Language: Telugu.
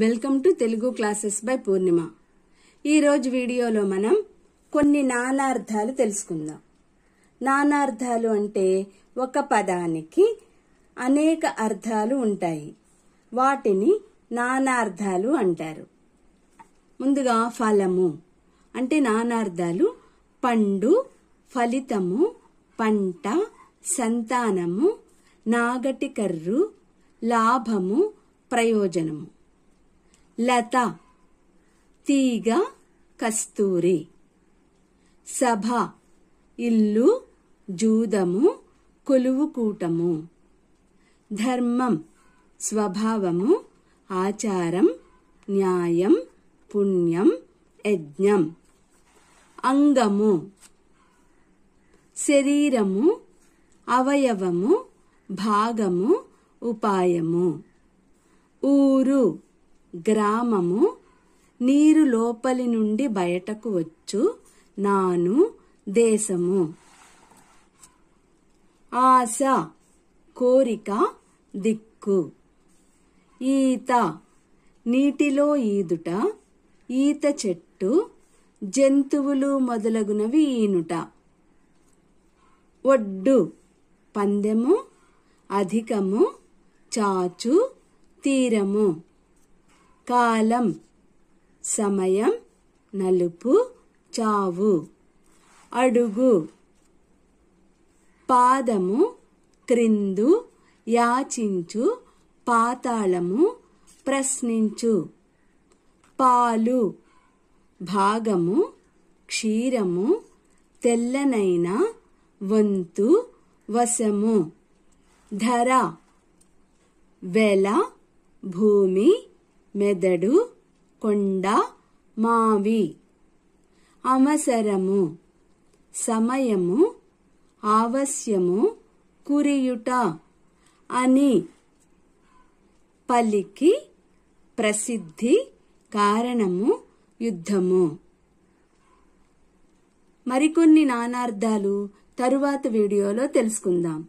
welcome to Telugu classes by Purnima ఈరోజు వీడియోలో మనం కొన్ని నానార్థాలు తెలుసుకుందాం నానార్థాలు అంటే ఒక పదానికి అనేక అర్థాలు ఉంటాయి వాటిని నానార్థాలు అంటారు ముందుగా ఫలము అంటే నానార్థాలు పండు ఫలితము పంట సంతానము నాగటి కర్రు లాభము ప్రయోజనము లత తీగ కస్తూరి సభ ఇల్లు జూదము కొలువుకూటము ధర్మం స్వభావము ఆచారం న్యాయం పుణ్యం యజ్ఞం అంగము శరీరము అవయవము భాగము ఉపాయము ఊరు గ్రామము నీరు లోపలి నుండి బయటకు వచ్చు నాను దేశము ఆశ కోరిక దిక్కు ఈత నీటిలో ఈదుట ఈత చెట్టు జంతువులు మొదలగునవి ఈనుట ఒడ్డు పందెము అధికము చాచు తీరము కాలం సమయం నలుపు చావు అడుగు పాదము క్రిందు యాచించు పాతాళము ప్రశ్నించు పాలు భాగము క్షీరము తెల్లనైన వంతు వశము ధర వెల భూమి మెదడు కొండ మావి అవసరము సమయము ఆవశ్యము కురియుట అని పలికి ప్రసిద్ధి కారణము యుద్ధము మరికొన్ని నానార్థాలు తరువాత వీడియోలో తెలుసుకుందాం